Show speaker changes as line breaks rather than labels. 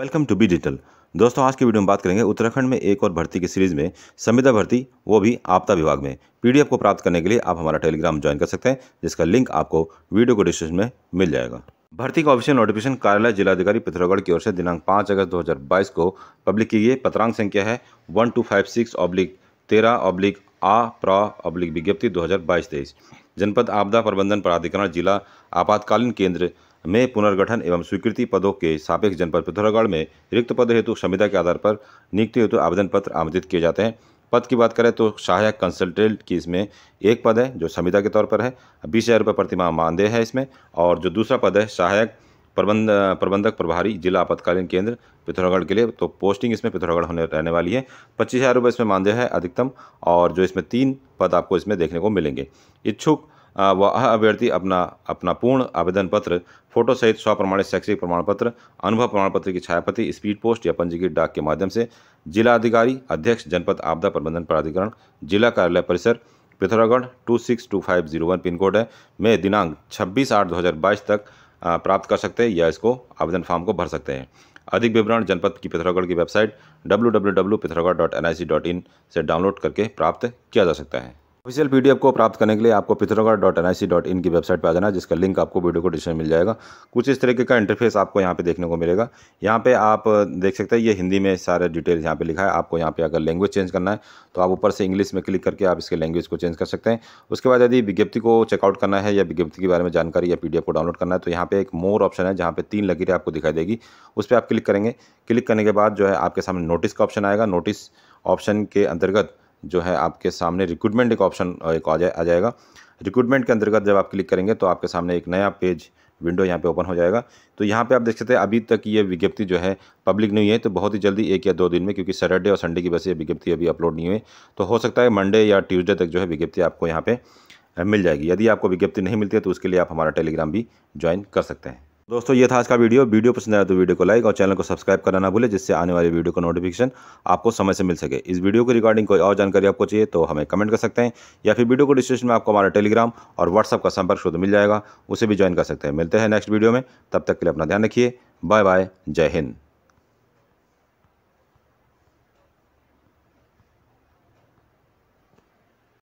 welcome to be digital दोस्तों आज की वीडियो में बात करेंगे उत्तराखंड में एक और भर्ती की सीरीज में संविदा भर्ती वो भी आपदा विभाग में पीडीएफ को प्राप्त करने के लिए आप हमारा टेलीग्राम ज्वाइन कर सकते हैं जिसका लिंक आपको वीडियो को डिस्क्रिप्शन में मिल जाएगा भर्ती का ऑफिशियल नोटिफिकेशन कार्यालय जिलाधिकारी पिथौरागढ़ की ओर से दिनांक पाँच अगस्त दो को पब्लिक की गई पत्रांक संख्या है one two five six oblique तेरह ऑब्लिक आ प्रा ऑब्लिक विज्ञप्ति दो हज़ार जनपद आपदा प्रबंधन प्राधिकरण जिला आपातकालीन केंद्र में पुनर्गठन एवं स्वीकृति पदों के सापेक्ष जनपद पिथौरागढ़ में रिक्त पद हेतु संविदा के आधार पर नियुक्ति हेतु आवेदन पत्र आमंत्रित किए जाते हैं पद की बात करें तो सहायक कंसल्टेंट की इसमें एक पद है जो संविदा के तौर पर है बीस हज़ार रुपये प्रतिमा मानदेय है इसमें और जो दूसरा पद है सहायक प्रबंध प्रबंधक प्रभारी जिला आपातकालीन केंद्र पिथौरागढ़ के लिए तो पोस्टिंग इसमें पिथौरागढ़ होने रहने वाली है पच्चीस हज़ार रुपये इसमें मानदेय है अधिकतम और जो इसमें तीन पद आपको इसमें देखने को मिलेंगे इच्छुक वह अभ्यर्थी अपना अपना पूर्ण आवेदन पत्र फोटो सहित स्वप्रमाणित शैक्षिक प्रमाण पत्र अनुभव प्रमाण पत्र की छायापति स्पीड पोस्ट या पंजीकृत डाक के माध्यम से जिला अधिकारी अध्यक्ष जनपद आपदा प्रबंधन प्राधिकरण जिला कार्यालय परिसर Pithoragarh two six two five zero one pin code है में दिनांक छब्बीस आठ दो हज़ार बाईस तक प्राप्त कर सकते हैं या इसको आवेदन फॉर्म को भर सकते हैं अधिक विवरण जनपद की पिथौरागढ़ की वेबसाइट डब्ल्यू से डाउनलोड करके प्राप्त किया जा सकता है ऑफिशियल पीडीएफ को प्राप्त करने के लिए आपको Pithoragarh dot N I C in की वेबसाइट पर आ जाना जिसका लिंक आपको वीडियो को डिस्क्रिप्शन मिल जाएगा कुछ इस तरीके का इंटरफेस आपको यहाँ पे देखने को मिलेगा यहाँ पे आप देख सकते हैं ये हिंदी में सारे डिटेल्स यहाँ पे लिखा है आपको यहाँ पे अगर लैंग्वेज चेंज करना है तो आप ऊपर से इंग्लिश में क्लिक करके आप इसके लैंग्वेज को चेंज कर सकते हैं उसके बाद यदि विज्ञप्ति को चेकआउट करना है या विज्ञप्ति के बारे में जानकारी या पी को डाउनलोड करना है तो यहाँ पर एक मोर ऑप्शन है जहाँ पर तीन लकीरें आपको दिखाई देगी उस पर आप क्लिक करेंगे क्लिक करने के बाद जो है आपके सामने नोटिस का ऑप्शन आएगा नोटिस ऑप्शन के अंतर्गत जो है आपके सामने रिक्रूटमेंट एक ऑप्शन एक आ, जाए, आ जाएगा रिक्रूटमेंट के अंतर्गत जब आप क्लिक करेंगे तो आपके सामने एक नया पेज विंडो यहाँ पे ओपन हो जाएगा तो यहाँ पे आप देख सकते हैं अभी तक ये विज्ञप्ति जो है पब्लिक नहीं है तो बहुत ही जल्दी एक या दो दिन में क्योंकि सैटरडे और संडे की वजह से विज्ञप्ति अभी अपलोड नहीं हुई तो हो सकता है मंडे या ट्यूज़डे तक जो है विज्ञप्ति आपको यहाँ पर मिल जाएगी यदि आपको विज्ञप्ति नहीं मिलती है तो उसके लिए आप हमारा टेलीग्राम भी ज्वाइन कर सकते हैं दोस्तों ये था आज का वीडियो वीडियो पसंद आया तो वीडियो को लाइक और चैनल को सब्सक्राइब करना ना भूले जिससे आने वाली वीडियो का नोटिफिकेशन आपको समय से मिल सके इस वीडियो के रिगार्डिंग कोई और जानकारी आपको चाहिए तो हमें कमेंट कर सकते हैं या फिर वीडियो को डिस्क्रिप्शन में आपको हमारा टेलीग्राम और व्हाट्सअप का संपर्क शुद्ध मिल जाएगा उसे भी ज्वाइन कर सकते हैं मिलते हैं नेक्स्ट वीडियो में तब तक के लिए अपना ध्यान रखिए बाय बाय जय हिंद